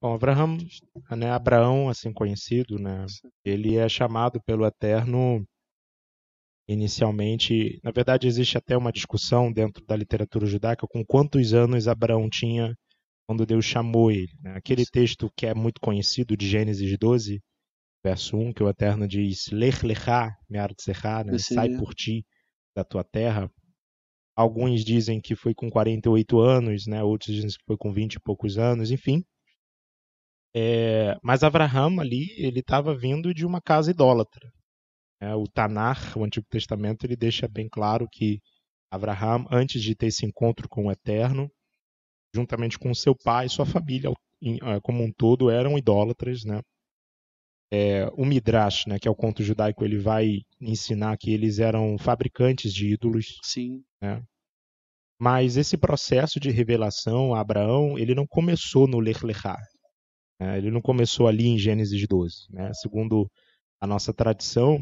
Bom, Abraham, né, Abraão, assim conhecido, né, ele é chamado pelo Eterno inicialmente. Na verdade, existe até uma discussão dentro da literatura judaica com quantos anos Abraão tinha quando Deus chamou ele. Né? Aquele texto que é muito conhecido de Gênesis 12, verso 1, que o Eterno diz: Lech lecha, me'artzecha, né, sai por ti da tua terra. Alguns dizem que foi com 48 anos, né? outros dizem que foi com 20 e poucos anos, enfim. É, mas Abraham ali, ele estava vindo de uma casa idólatra. É, o Tanar, o Antigo Testamento, ele deixa bem claro que Abraham, antes de ter esse encontro com o Eterno, juntamente com seu pai e sua família é, como um todo, eram idólatras, né? é, o Midrash, né, que é o conto judaico, ele vai ensinar que eles eram fabricantes de ídolos. Sim. Né? Mas esse processo de revelação a Abraão, ele não começou no Lech Lechá. Né? Ele não começou ali em Gênesis 12. Né? Segundo a nossa tradição,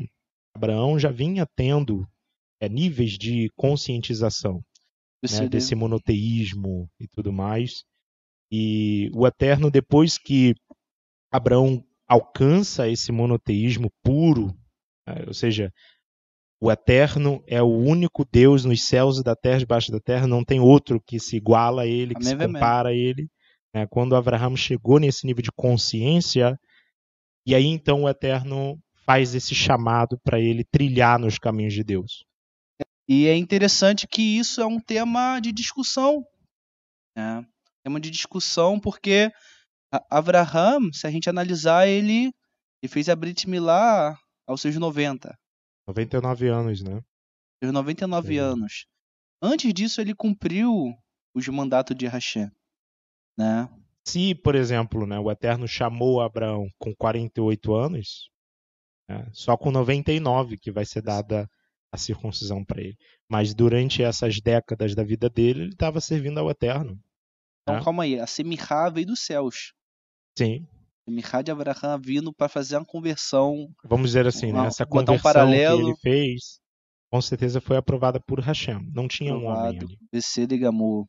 Abraão já vinha tendo é, níveis de conscientização né? desse monoteísmo e tudo mais. E o Eterno, depois que Abraão alcança esse monoteísmo puro, né? ou seja, o eterno é o único Deus nos céus e da terra, debaixo da terra, não tem outro que se iguala a ele, que se compara a ele. Né? Quando Abraão chegou nesse nível de consciência, e aí então o eterno faz esse chamado para ele trilhar nos caminhos de Deus. E é interessante que isso é um tema de discussão. Né? Tema de discussão porque Abraham, se a gente analisar, ele, ele fez a Brit Milá aos seus 90. 99 anos, né? Seus 99 é. anos. Antes disso, ele cumpriu os mandatos de Hashem, né? Se, por exemplo, né, o Eterno chamou Abraão com 48 anos, né, só com 99 que vai ser dada a circuncisão para ele. Mas durante essas décadas da vida dele, ele estava servindo ao Eterno. Então, né? calma aí. A Semihá veio dos céus. Sim. Mihad Abraham vindo para fazer uma conversão. Vamos dizer assim, né? uma, né? Essa conversão um paralelo, que ele fez, com certeza foi aprovada por Hashem. Não tinha um homem ali. BC de Gamor.